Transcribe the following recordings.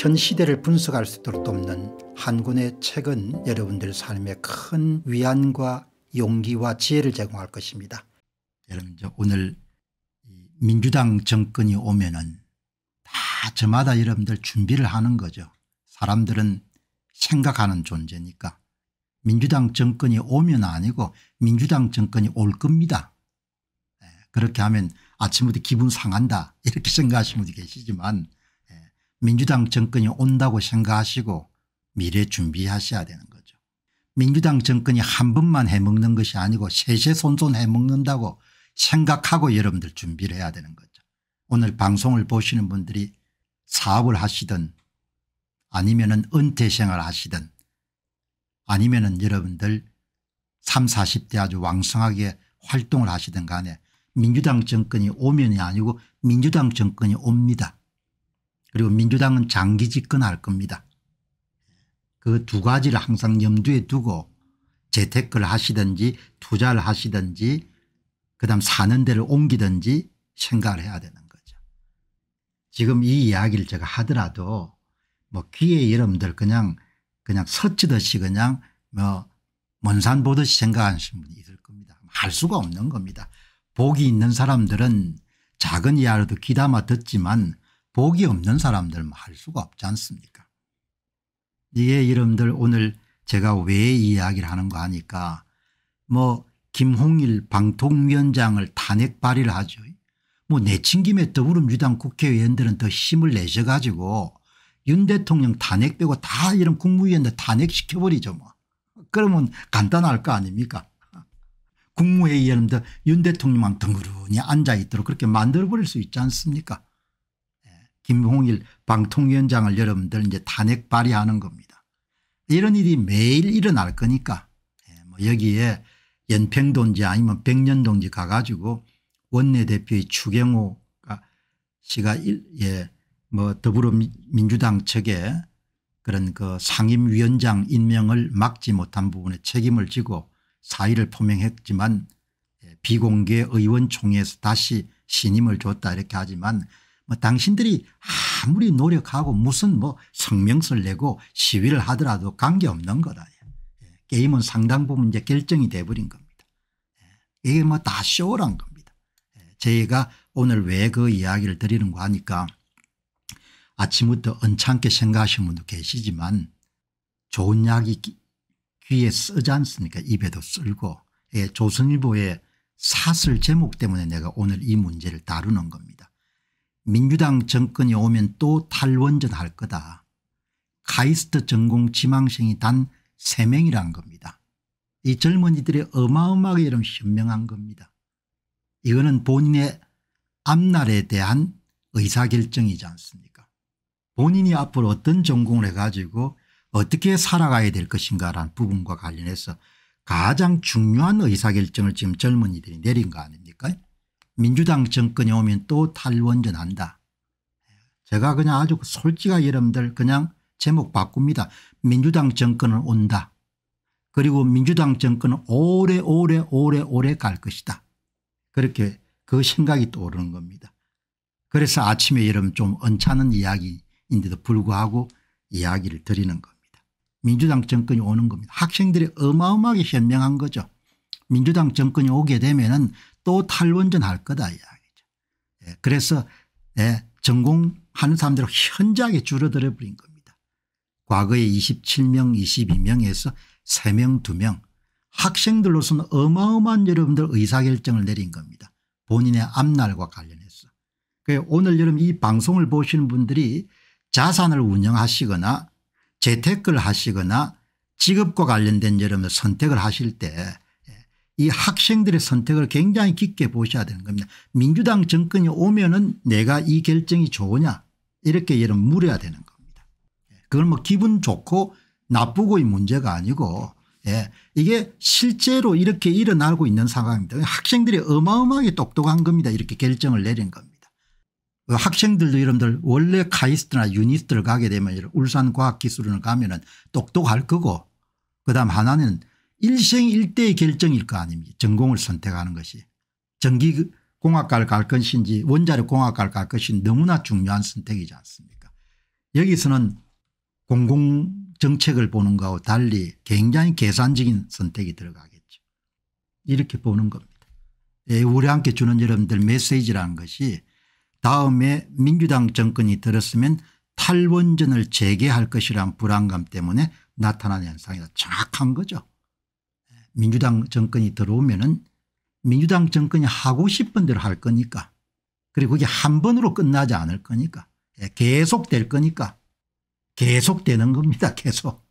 현 시대를 분석할 수 있도록 돕는 한군의 책은 여러분들 삶에 큰 위안과 용기와 지혜를 제공할 것입니다. 여러분 오늘 민주당 정권이 오면은 다 저마다 여러분들 준비를 하는 거죠. 사람들은 생각하는 존재니까 민주당 정권이 오면 아니고 민주당 정권이 올 겁니다. 예, 그렇게 하면 아침부터 기분 상한다 이렇게 생각하시는 분도 계시지만 민주당 정권이 온다고 생각하시고 미래 준비하셔야 되는 거죠. 민주당 정권이 한 번만 해먹는 것이 아니고 세세손손 해먹는다고 생각하고 여러분들 준비를 해야 되는 거죠. 오늘 방송을 보시는 분들이 사업을 하시든 아니면 은 은퇴 생활 하시든 아니면 은 여러분들 3, 40대 아주 왕성하게 활동을 하시든 간에 민주당 정권이 오면이 아니고 민주당 정권이 옵니다. 그리고 민주당은 장기 집권할 겁니다. 그 두 가지를 항상 염두에 두고 재테크를 하시든지 투자를 하시든지 그다음 사는 데를 옮기든지 생각을 해야 되는 거죠. 지금 이 이야기를 제가 하더라도 뭐 귀에 여러분들 그냥 그냥 서치듯이 그냥 뭐 먼산 보듯이 생각하시는 분이 있을 겁니다. 할 수가 없는 겁니다. 복이 있는 사람들은 작은 이야로도 귀담아 듣지만 복이 없는 사람들 할 수가 없지 않습니까 이게 이름들 오늘 제가 왜 이야기를 하는 거 하니까 뭐 김홍일 방통위원장을 탄핵 발의를 하죠. 뭐 내친김에 더불어민주당 국회의원들은 더 힘을 내셔 가지고 윤 대통령 탄핵 빼고 다 이런 국무위원들 탄핵시켜버리죠 뭐. 그러면 간단할 거 아닙니까 국무회의원들 윤 대통령만 덩그러니 앉아있도록 그렇게 만들어버릴 수 있지 않습니까 김홍일 방통위원장을 여러분들 이제 탄핵 발의하는 겁니다. 이런 일이 매일 일어날 거니까 예, 뭐 여기에 연평도지 아니면 백년도지 가가지고 원내대표의 추경호 씨가 예, 뭐 더불어민주당 측에 그런 그 상임위원장 임명을 막지 못한 부분에 책임을 지고 사의를 표명했지만 예, 비공개 의원총회에서 다시 신임을 줬다 이렇게 하지만 뭐 당신들이 아무리 노력하고 무슨 뭐 성명서를 내고 시위를 하더라도 관계없는 거다. 예. 게임은 상당 부분 이제 결정이 돼버린 겁니다. 예. 이게 뭐 다 쇼란 겁니다. 예. 저희가 오늘 왜 그 이야기를 드리는 거 하니까 아침부터 언짢게 생각하시는 분도 계시지만 좋은 약이 귀에 쓰지 않습니까 입에도 쓸고 조선일보의 사슬 제목 때문에 내가 오늘 이 문제를 다루는 겁니다. 민주당 정권이 오면 또 탈원전할 거다. 카이스트 전공 지망생이 단 3명이란 겁니다. 이젊은이들의 어마어마하게 이런 현명한 겁니다. 이거는 본인의 앞날에 대한 의사결정이지 않습니까 본인이 앞으로 어떤 전공을 해가지고 어떻게 살아가야 될 것인가 라는 부분과 관련해서 가장 중요한 의사결정을 지금 젊은이들이 내린 거 아닙니까 민주당 정권이 오면 또 탈원전 한다. 제가 그냥 아주 솔직하게 여러분들 그냥 제목 바꿉니다. 민주당 정권은 온다. 그리고 민주당 정권은 오래오래 오래오래 갈 것이다. 그렇게 그 생각이 떠오르는 겁니다. 그래서 아침에 여러분 좀 언짢은 이야기인데도 불구하고 이야기를 드리는 겁니다. 민주당 정권이 오는 겁니다. 학생들이 어마어마하게 현명한 거죠. 민주당 정권이 오게 되면 은또 탈원전 할 거다 이야기죠. 예, 그래서 예, 전공하는 사람들이 현저하게 줄어들어 버린 겁니다. 과거에 27명 22명에서 3명 2명 학생들로서는 어마어마한 여러분들 의사결정을 내린 겁니다. 본인의 앞날과 관련해서. 그 오늘 여러분 이 방송을 보시는 분들이 자산을 운영하시거나 재테크를 하시거나 직업과 관련된 여러분 선택을 하실 때이 학생들의 선택을 굉장히 깊게 보셔야 되는 겁니다. 민주당 정권이 오면 은 내가 이 결정이 좋으냐 이렇게 얘는 물어야 되는 겁니다. 예, 그건 뭐 기분 좋고 나쁘고의 문제가 아니고 예. 이게 실제로 이렇게 일어나고 있는 상황입니다. 학생들이 어마어마하게 똑똑한 겁니다. 이렇게 결정을 내린 겁니다. 그 학생들도 여러분들 원래 카이스트나 유니스트를 가게 되면 울산과학기술원을 가면 똑똑할 거고 그다음 하나는 일생일대의 결정일 거 아닙니까 전공을 선택하는 것이 전기공학과를 갈 것인지 원자력공학과를 갈것이 너무나 중요한 선택이지 않습니까 여기서는 공공정책을 보는 것과 달리 굉장히 계산적인 선택이 들어가겠죠 이렇게 보는 겁니다 예, 우리 함께 주는 여러분들 메시지라는 것이 다음에 민주당 정권이 들었으면 탈원전을 재개할 것이란 불안감 때문에 나타난 현상이다. 정확한 거죠. 민주당 정권이 들어오면은 민주당 정권이 하고 싶은 대로 할 거니까 그리고 그게 한 번으로 끝나지 않을 거니까 예, 계속 될 거니까 계속 되는 겁니다 계속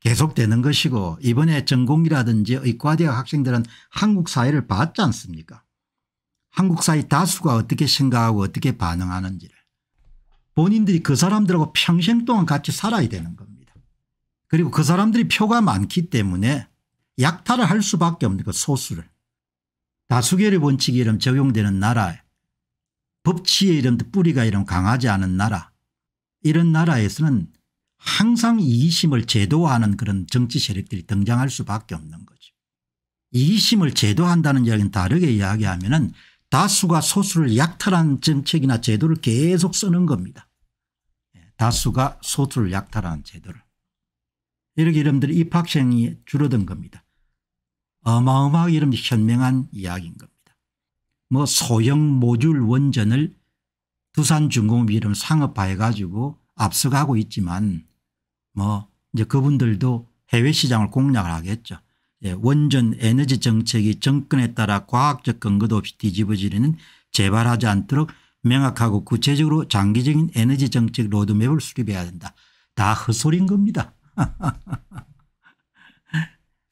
계속 되는 것이고 이번에 전공이라든지 의과대학 학생들은 한국 사회를 봤지 않습니까 한국 사회 다수가 어떻게 생각하고 어떻게 반응하는지를 본인들이 그 사람들하고 평생 동안 같이 살아야 되는 겁니다 그리고 그 사람들이 표가 많기 때문에 약탈을 할 수밖에 없는 그 소수를. 다수결의 원칙이 이름 적용되는 나라에 법치의 이름 뿌리가 이름 강하지 않은 나라 이런 나라에서는 항상 이기심을 제도화하는 그런 정치 세력들이 등장할 수밖에 없는 거죠. 이기심을 제도한다는 이야기는 다르게 이야기하면 은 다수가 소수를 약탈한 정책이나 제도를 계속 쓰는 겁니다. 예, 다수가 소수를 약탈한 제도를. 이렇게 이름들이 입학생이 줄어든 겁니다. 어마어마하게 이런 현명한 이야기인 겁니다. 뭐 소형 모듈 원전을 두산중공업이 이 상업화해 가지고 앞서가고 있지만 뭐 이제 그분들도 해외 시장을 공략을 하겠죠. 예, 원전 에너지 정책이 정권에 따라 과학적 근거도 없이 뒤집어지려는 재발하지 않도록 명확하고 구체적으로 장기적인 에너지 정책 로드맵을 수립해야 된다. 다 헛소리인 겁니다.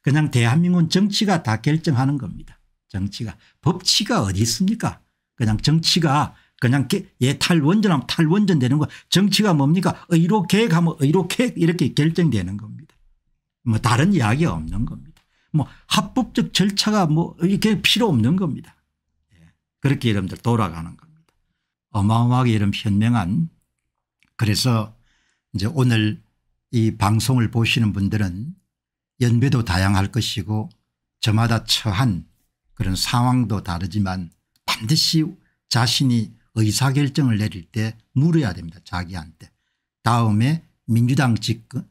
그냥 대한민국은 정치가 다 결정하는 겁니다. 정치가. 법치가 어디 있습니까? 그냥 정치가 그냥 예 탈원전하면 탈원전 되는 거 정치가 뭡니까 의료 계획하면 의료 계획 이렇게 결정되는 겁니다. 뭐 다른 이야기 없는 겁니다. 뭐 합법적 절차가 뭐 이렇게 필요 없는 겁니다. 예, 그렇게 여러분들 돌아가는 겁니다. 어마어마하게 이런 현명한 그래서 이제 오늘 이 방송을 보시는 분들은 연배도 다양할 것이고 저마다 처한 그런 상황도 다르지만 반드시 자신이 의사결정을 내릴 때 물어야 됩니다. 자기한테. 다음에 민주당 집권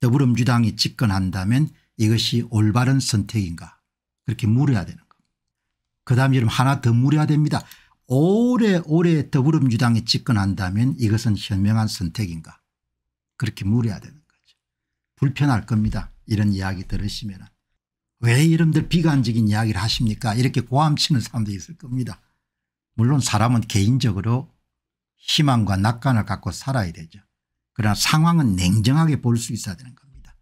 더불어민주당이 집권한다면 이것이 올바른 선택인가 그렇게 물어야 되는 겁니다. 그 다음 에 여러분 하나 더 물어야 됩니다. 오래오래 더불어민주당이 집권한다면 이것은 현명한 선택인가 그렇게 물어야 되는 거죠. 불편할 겁니다. 이런 이야기 들으시면 왜 이름들 비관적인 이야기를 하십니까 이렇게 고함치는 사람도 있을 겁니다. 물론 사람은 개인적으로 희망과 낙관을 갖고 살아야 되죠. 그러나 상황은 냉정하게 볼 수 있어야 되는 겁니다.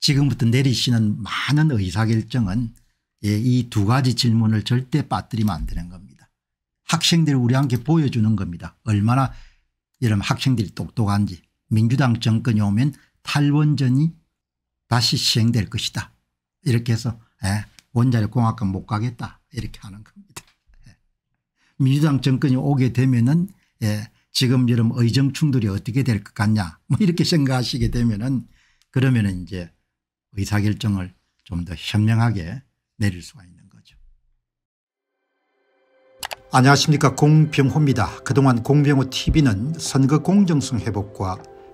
지금부터 내리시는 많은 의사결정은 예, 이두 가지 질문을 절대 빠뜨리면 안 되는 겁니다. 학생들이 우리 함께 보여주는 겁니다. 얼마나 이런 학생들이 똑똑한지 민주당 정권이 오면 탈원전이 다시 시행될 것이다. 이렇게 해서 예, 원자력 공학관 못 가겠다 이렇게 하는 겁니다. 예. 민주당 정권이 오게 되면은 예, 지금 여름 의정 충돌이 어떻게 될 것 같냐 뭐 이렇게 생각하시게 되면은 그러면은 이제 의사결정을 좀 더 현명하게 내릴 수가 있는 거죠. 안녕하십니까 공병호입니다. 그동안 공병호 tv는 선거 공정성 회복과